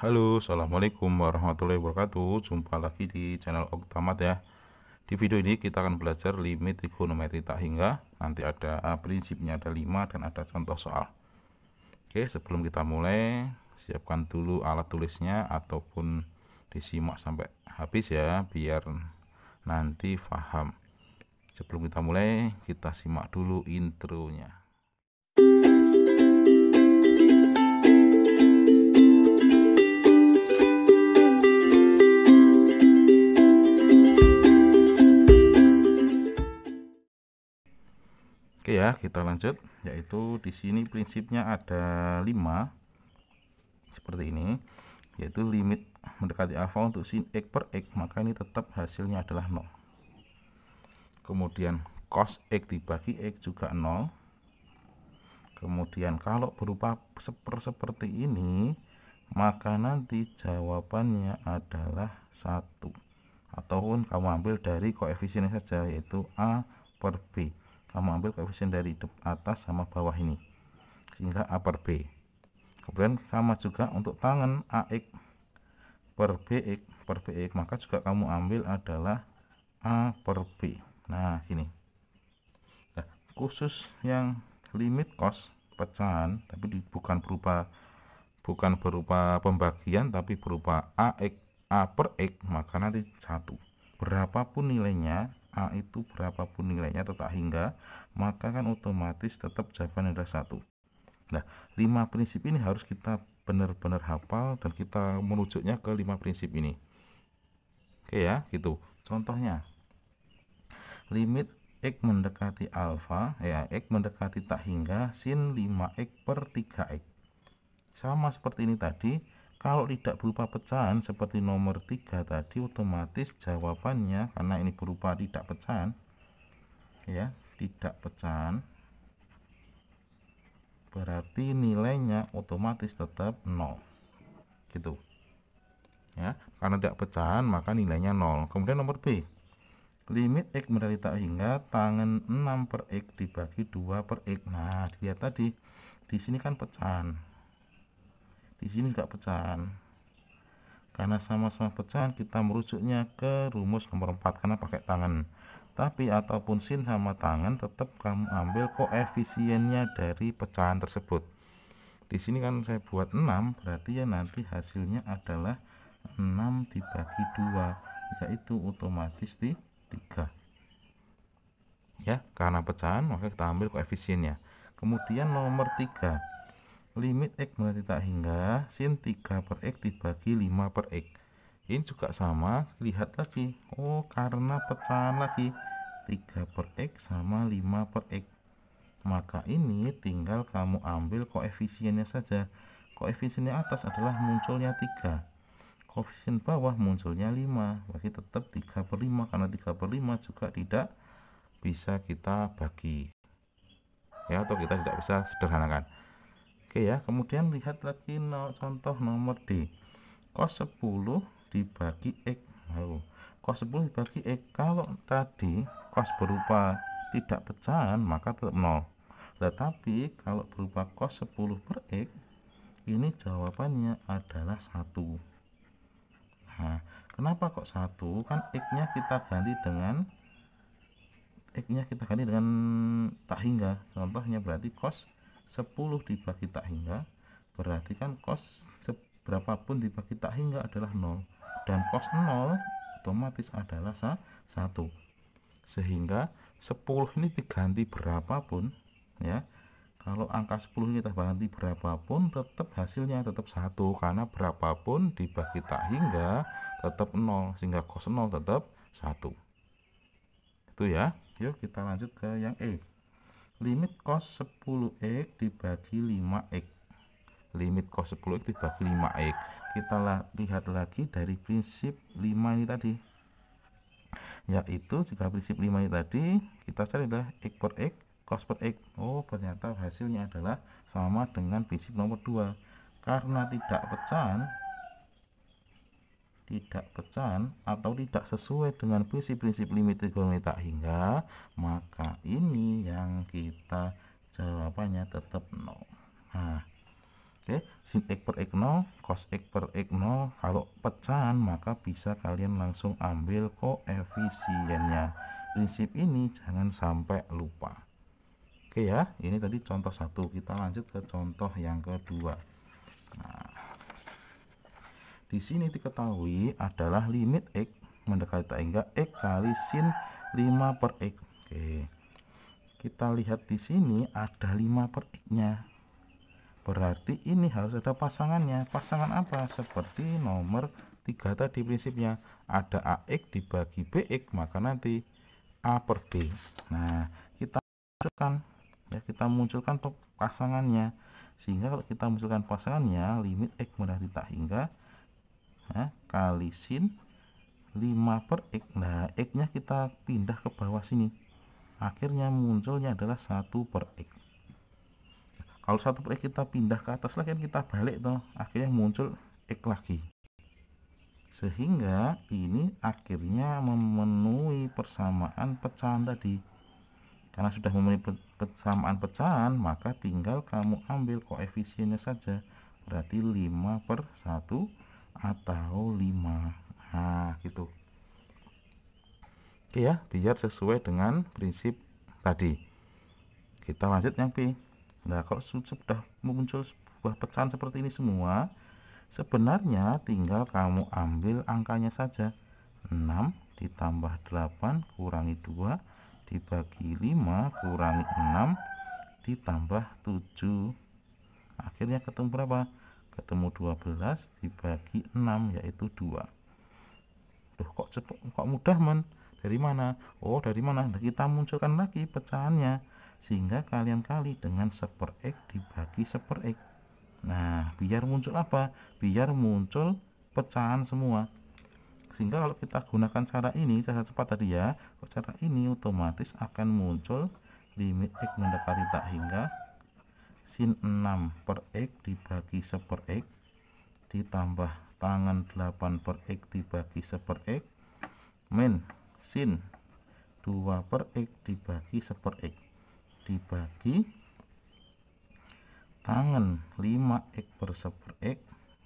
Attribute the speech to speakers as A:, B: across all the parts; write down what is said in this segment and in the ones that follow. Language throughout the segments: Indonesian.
A: Halo, Assalamualaikum warahmatullahi wabarakatuh Jumpa lagi di channel Oktamat ya Di video ini kita akan belajar limit trigonometri tak hingga Nanti ada eh, prinsipnya ada 5 dan ada contoh soal Oke, sebelum kita mulai Siapkan dulu alat tulisnya ataupun disimak sampai habis ya Biar nanti paham Sebelum kita mulai, kita simak dulu intronya Oke ya, kita lanjut yaitu di sini prinsipnya ada 5 seperti ini yaitu limit mendekati alfa untuk sin x per x maka ini tetap hasilnya adalah 0 kemudian cos x dibagi x juga 0 kemudian kalau berupa seper seperti ini maka nanti jawabannya adalah 1 ataupun kamu ambil dari koefisien saja yaitu A per B kamu ambil koefisien dari atas sama bawah ini sehingga A per B kemudian sama juga untuk tangan AX per BX per BX maka juga kamu ambil adalah A per B nah sini nah, khusus yang limit cost pecahan tapi bukan berupa bukan berupa pembagian tapi berupa AX A per X maka nanti satu berapapun nilainya A itu berapapun nilainya tetap hingga maka kan otomatis tetap jawaban adalah satu nah lima prinsip ini harus kita benar-benar hafal dan kita merujuknya ke lima prinsip ini oke ya gitu contohnya limit X mendekati alfa ya X mendekati tak hingga sin 5X per 3X sama seperti ini tadi kalau tidak berupa pecahan seperti nomor 3 tadi otomatis jawabannya karena ini berupa tidak pecahan ya, tidak pecahan berarti nilainya otomatis tetap 0. Gitu. Ya, karena tidak pecahan maka nilainya 0. Kemudian nomor B. Limit X mendari tak hingga tangan 6 per X dibagi 2 per X. Nah, dilihat tadi di sini kan pecahan di sini enggak pecahan karena sama-sama pecahan kita merujuknya ke rumus nomor 4 karena pakai tangan tapi ataupun sin sama tangan tetap kamu ambil koefisiennya dari pecahan tersebut di sini kan saya buat 6 berarti ya nanti hasilnya adalah 6 dibagi 2 yaitu otomatis di 3 ya karena pecahan maka kita ambil koefisiennya kemudian nomor 3 limit X berarti tak hingga sin 3 per X dibagi 5 per X ini juga sama lihat lagi Oh karena pecahan lagi 3 per X sama 5 per X maka ini tinggal kamu ambil koefisiennya saja koefisiennya atas adalah munculnya 3 koefisien bawah munculnya 5 berarti tetap 3 per 5 karena 3 per 5 juga tidak bisa kita bagi ya atau kita tidak bisa sederhanakan Oke ya, kemudian lihat lagi no, contoh nomor D. Cos 10 dibagi X. Lalu, Cos 10 dibagi X. Kalau tadi cos berupa tidak pecahan, maka tetap 0. Tetapi kalau berupa cos 10 per X, ini jawabannya adalah 1. Nah, kenapa kok 1? Kan X-nya kita ganti dengan X-nya kita ganti dengan tak hingga. Contohnya berarti 10 10 dibagi tak hingga berarti kan kos seberapapun dibagi tak hingga adalah 0 dan kos 0 otomatis adalah 1 sehingga 10 ini diganti berapapun ya kalau angka 10 ini kita ganti berapapun tetap hasilnya tetap satu karena berapapun dibagi tak hingga tetap 0 sehingga kos 0 tetap 1 itu ya yuk kita lanjut ke yang E limit cos 10x dibagi 5x limit cos 10x dibagi 5x kita lihat lagi dari prinsip 5 ini tadi yaitu jika prinsip 5 ini tadi kita cari adalah x per x cos per x oh ternyata hasilnya adalah sama dengan prinsip nomor 2 karena tidak pecahan tidak pecahan atau tidak sesuai dengan prinsip-prinsip limit tak hingga maka ini yang kita jawabannya tetap 0 nah oke okay. sin x per x 0 cos x per x 0 kalau pecahan maka bisa kalian langsung ambil koefisiennya prinsip ini jangan sampai lupa oke okay ya ini tadi contoh satu kita lanjut ke contoh yang kedua nah di sini diketahui adalah limit X mendekati tak hingga X kali sin 5 per X Oke kita lihat di sini ada 5 per X nya berarti ini harus ada pasangannya pasangan apa seperti nomor 3 tadi prinsipnya ada AX dibagi BX maka nanti A per B nah kita munculkan ya kita munculkan pasangannya sehingga kalau kita munculkan pasangannya limit X mendekati tak hingga ya, kali sin 5 per X nah X nya kita pindah ke bawah sini akhirnya munculnya adalah 1 per X kalau 1 per X kita pindah ke atas lagi kan kita balik toh akhirnya muncul X lagi sehingga ini akhirnya memenuhi persamaan pecahan tadi karena sudah memenuhi persamaan pecahan maka tinggal kamu ambil koefisiennya saja berarti 5 per 1 atau 5 nah gitu oke ya biar sesuai dengan prinsip tadi kita lanjut yang B nah kalau sudah muncul sebuah pecahan seperti ini semua sebenarnya tinggal kamu ambil angkanya saja 6 ditambah 8 kurangi 2 dibagi 5 kurangi 6 ditambah 7 akhirnya ketemu berapa ketemu 12 dibagi 6 yaitu 2 Duh, kok cepet, kok mudah men dari mana oh dari mana nah, kita munculkan lagi pecahannya sehingga kalian kali dengan x dibagi x. nah biar muncul apa biar muncul pecahan semua sehingga kalau kita gunakan cara ini cara cepat tadi ya cara ini otomatis akan muncul limit x mendekati tak hingga sin 6 per x dibagi 1 per x ditambah tangan 8 per x dibagi 1 per x min sin 2 per x dibagi 1 per x dibagi tangan 5x per 1 per x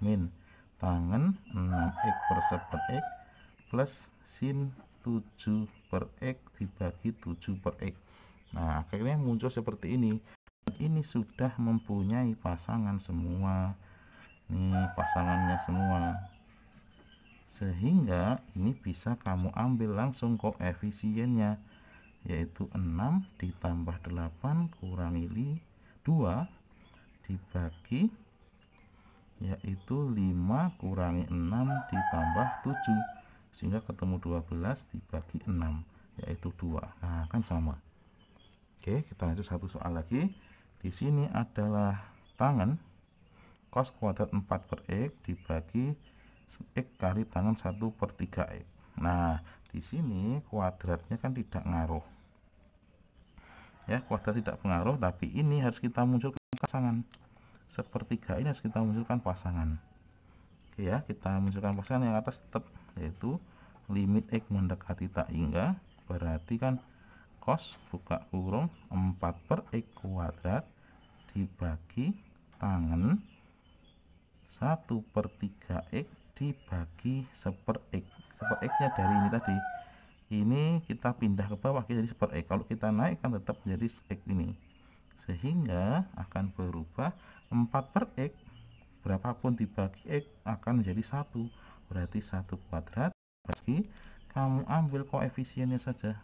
A: min tangan 6x per 1 per x plus sin 7 per x dibagi 7 per x nah akhirnya muncul seperti ini ini sudah mempunyai pasangan semua nih pasangannya semua sehingga ini bisa kamu ambil langsung koefisiennya yaitu 6 ditambah 8 kurangi 2 dibagi yaitu 5 kurangi 6 ditambah 7 sehingga ketemu 12 dibagi 6 yaitu 2 nah kan sama oke kita lanjut satu soal lagi di sini adalah tangan cos kuadrat 4 per X dibagi X kali tangan 1 per 3X nah di sini kuadratnya kan tidak ngaruh ya kuadrat tidak pengaruh tapi ini harus kita munculkan pasangan sepertiga ini harus kita munculkan pasangan Oke ya kita munculkan pasangan yang atas tetap yaitu limit X mendekati tak hingga berarti kan cos buka kurung 4 per X kuadrat dibagi tangan 1 per 3x dibagi 1 per x 1 per x nya dari ini tadi ini kita pindah ke bawah jadi 1 per x kalau kita naikkan tetap menjadi x ini sehingga akan berubah 4 per x berapapun dibagi x akan menjadi 1 berarti 1 kuadrat bagi kamu ambil koefisiennya saja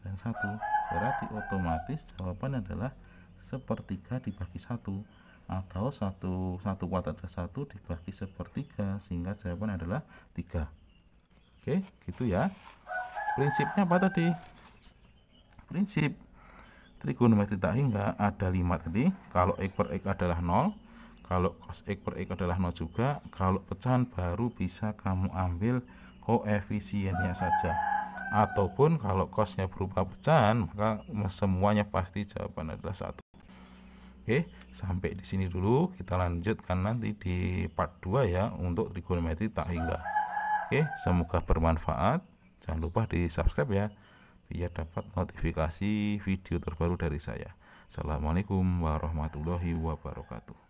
A: dan 1 berarti otomatis jawaban adalah 1 sepertiga dibagi satu atau satu satu kuadrat ke satu dibagi sepertiga sehingga jawaban adalah tiga oke gitu ya prinsipnya apa tadi prinsip trigonometri tak hingga ada lima tadi kalau x per x adalah nol kalau cos x per x adalah nol juga kalau pecahan baru bisa kamu ambil koefisiennya saja ataupun kalau kosnya berupa pecahan maka semuanya pasti jawaban adalah satu Oke, sampai di sini dulu. Kita lanjutkan nanti di part 2 ya untuk trigonometri tak hingga. Oke, semoga bermanfaat. Jangan lupa di-subscribe ya biar dapat notifikasi video terbaru dari saya. Assalamualaikum warahmatullahi wabarakatuh.